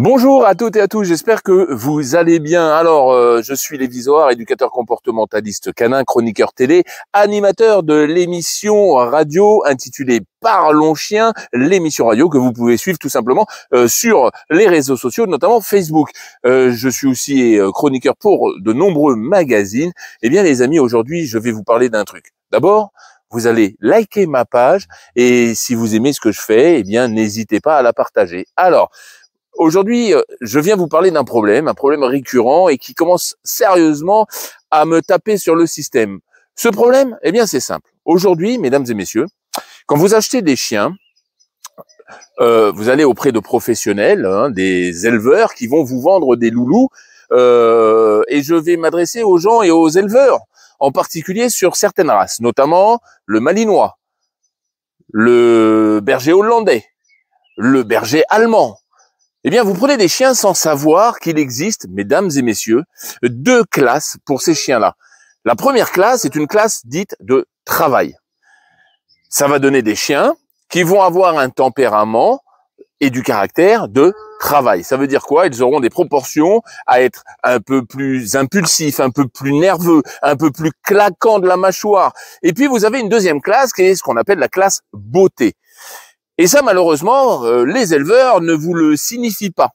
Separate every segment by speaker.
Speaker 1: Bonjour à toutes et à tous, j'espère que vous allez bien. Alors, euh, je suis Lévisoire, éducateur comportementaliste canin, chroniqueur télé, animateur de l'émission radio intitulée Parlons Chien, l'émission radio que vous pouvez suivre tout simplement euh, sur les réseaux sociaux, notamment Facebook. Euh, je suis aussi chroniqueur pour de nombreux magazines. Eh bien les amis, aujourd'hui, je vais vous parler d'un truc. D'abord, vous allez liker ma page et si vous aimez ce que je fais, eh bien n'hésitez pas à la partager. Alors, Aujourd'hui, euh, je viens vous parler d'un problème, un problème récurrent et qui commence sérieusement à me taper sur le système. Ce problème, eh bien, c'est simple. Aujourd'hui, mesdames et messieurs, quand vous achetez des chiens, euh, vous allez auprès de professionnels, hein, des éleveurs qui vont vous vendre des loulous. Euh, et je vais m'adresser aux gens et aux éleveurs, en particulier sur certaines races, notamment le malinois, le berger hollandais, le berger allemand, eh bien, vous prenez des chiens sans savoir qu'il existe, mesdames et messieurs, deux classes pour ces chiens-là. La première classe est une classe dite de travail. Ça va donner des chiens qui vont avoir un tempérament et du caractère de travail. Ça veut dire quoi Ils auront des proportions à être un peu plus impulsifs, un peu plus nerveux, un peu plus claquants de la mâchoire. Et puis vous avez une deuxième classe qui est ce qu'on appelle la classe beauté. Et ça, malheureusement, euh, les éleveurs ne vous le signifient pas.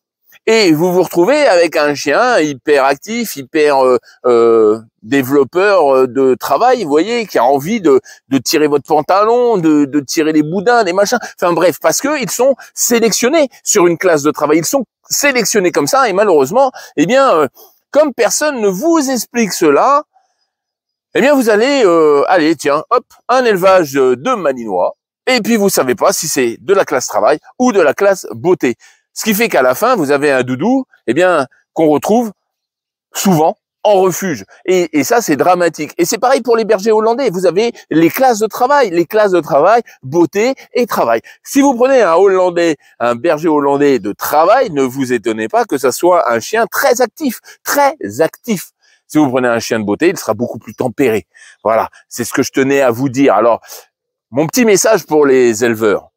Speaker 1: Et vous vous retrouvez avec un chien hyper actif, euh, hyper euh, développeur de travail, vous voyez, qui a envie de, tirer votre pantalon, de, tirer les boudins, des machins. Enfin bref, parce que ils sont sélectionnés sur une classe de travail. Ils sont sélectionnés comme ça. Et malheureusement, eh bien, comme personne ne vous explique cela, eh bien, vous allez, allez, tiens, hop, un élevage de maninois et puis, vous savez pas si c'est de la classe travail ou de la classe beauté. Ce qui fait qu'à la fin, vous avez un doudou, eh bien, qu'on retrouve souvent en refuge. Et, ça, c'est dramatique. Et c'est pareil pour les bergers hollandais. Vous avez les classes de travail, les classes de travail, beauté et travail. Si vous prenez un hollandais, un berger hollandais de travail, ne vous étonnez pas que ça soit un chien très actif, très actif. Si vous prenez un chien de beauté, il sera beaucoup plus tempéré. Voilà, c'est ce que je tenais à vous dire. Alors, mon petit message pour les éleveurs,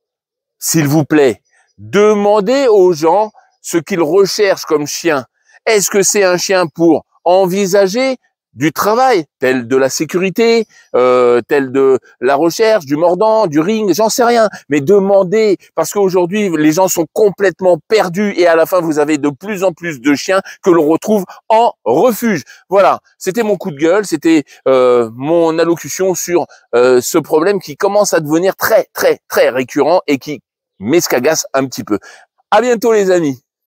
Speaker 1: s'il vous plaît, demandez aux gens ce qu'ils recherchent comme chien. Est-ce que c'est un chien pour envisager du travail, tel de la sécurité, euh, tel de la recherche, du mordant, du ring, j'en sais rien. Mais demandez, parce qu'aujourd'hui, les gens sont complètement perdus et à la fin, vous avez de plus en plus de chiens que l'on retrouve en refuge. Voilà, c'était mon coup de gueule, c'était euh, mon allocution sur euh, ce problème qui commence à devenir très, très, très récurrent et qui m'escagasse un petit peu. À bientôt les amis